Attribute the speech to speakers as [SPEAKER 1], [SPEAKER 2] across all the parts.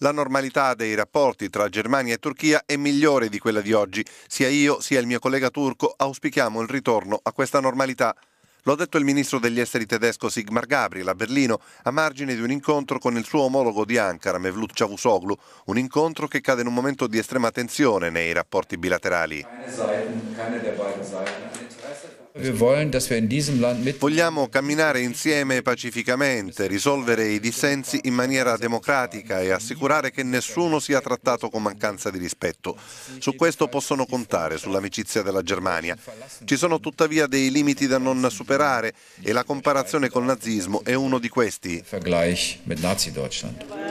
[SPEAKER 1] La normalità dei rapporti tra Germania e Turchia è migliore di quella di oggi. Sia io sia il mio collega turco auspichiamo il ritorno a questa normalità. Lo ha detto il ministro degli esteri tedesco Sigmar Gabriel a Berlino a margine di un incontro con il suo omologo di Ankara, Mevlut Cavusoglu, un incontro che cade in un momento di estrema tensione nei rapporti bilaterali. Vogliamo camminare insieme pacificamente, risolvere i dissensi in maniera democratica e assicurare che nessuno sia trattato con mancanza di rispetto. Su questo possono contare sull'amicizia della Germania. Ci sono tuttavia dei limiti da non superare e la comparazione col nazismo è uno di questi. Vergleich mit Nazi-Deutschland.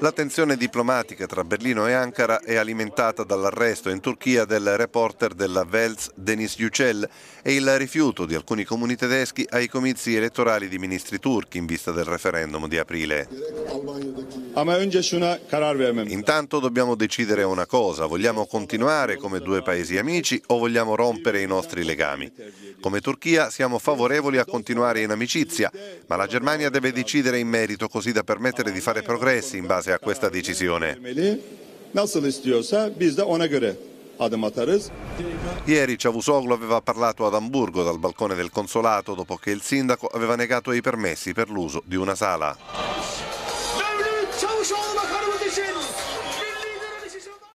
[SPEAKER 1] La tensione diplomatica tra Berlino e Ankara è alimentata dall'arresto in Turchia del reporter della Welz Denis Yücel e il rifiuto di alcuni comuni tedeschi ai comizi elettorali di ministri turchi in vista del referendum di aprile. Intanto dobbiamo decidere una cosa, vogliamo continuare come due paesi amici o vogliamo rompere i nostri legami? Come Turchia siamo favorevoli a continuare in amicizia, ma la Germania deve decidere in merito così da permettere di fare progressi in base a questa decisione. Ieri Ciavusoglu aveva parlato ad Amburgo dal balcone del consolato dopo che il sindaco aveva negato i permessi per l'uso di una sala.